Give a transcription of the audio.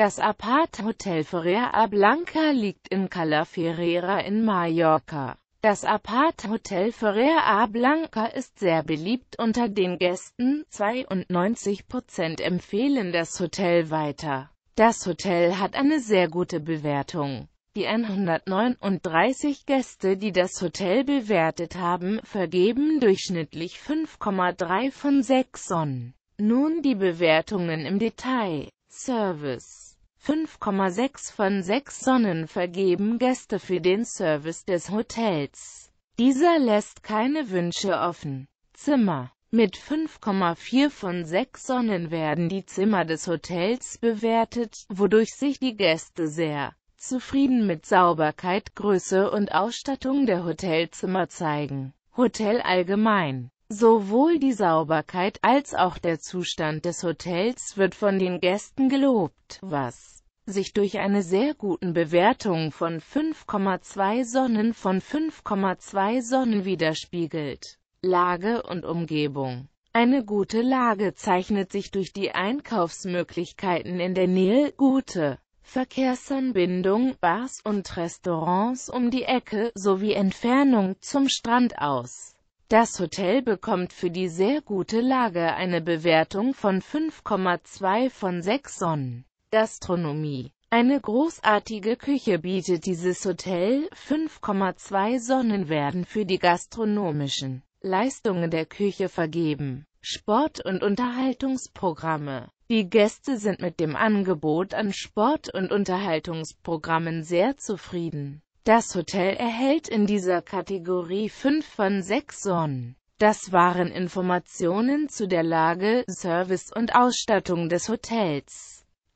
Das Apart-Hotel Ferrer Blanca liegt in Cala Ferreira in Mallorca. Das Apart-Hotel Ferrer Blanca ist sehr beliebt unter den Gästen, 92% empfehlen das Hotel weiter. Das Hotel hat eine sehr gute Bewertung. Die 139 Gäste, die das Hotel bewertet haben, vergeben durchschnittlich 5,3 von 6 Sonnen. Nun die Bewertungen im Detail. Service 5,6 von 6 Sonnen vergeben Gäste für den Service des Hotels. Dieser lässt keine Wünsche offen. Zimmer Mit 5,4 von 6 Sonnen werden die Zimmer des Hotels bewertet, wodurch sich die Gäste sehr zufrieden mit Sauberkeit, Größe und Ausstattung der Hotelzimmer zeigen. Hotel allgemein Sowohl die Sauberkeit als auch der Zustand des Hotels wird von den Gästen gelobt, was sich durch eine sehr guten Bewertung von 5,2 Sonnen von 5,2 Sonnen widerspiegelt. Lage und Umgebung eine gute Lage zeichnet sich durch die Einkaufsmöglichkeiten in der Nähe, gute Verkehrsanbindung, Bars und Restaurants um die Ecke sowie Entfernung zum Strand aus. Das Hotel bekommt für die sehr gute Lage eine Bewertung von 5,2 von 6 Sonnen. Gastronomie eine großartige Küche bietet dieses Hotel, 5,2 Sonnen werden für die gastronomischen Leistungen der Küche vergeben. Sport- und Unterhaltungsprogramme Die Gäste sind mit dem Angebot an Sport- und Unterhaltungsprogrammen sehr zufrieden. Das Hotel erhält in dieser Kategorie 5 von 6 Sonnen. Das waren Informationen zu der Lage, Service und Ausstattung des Hotels.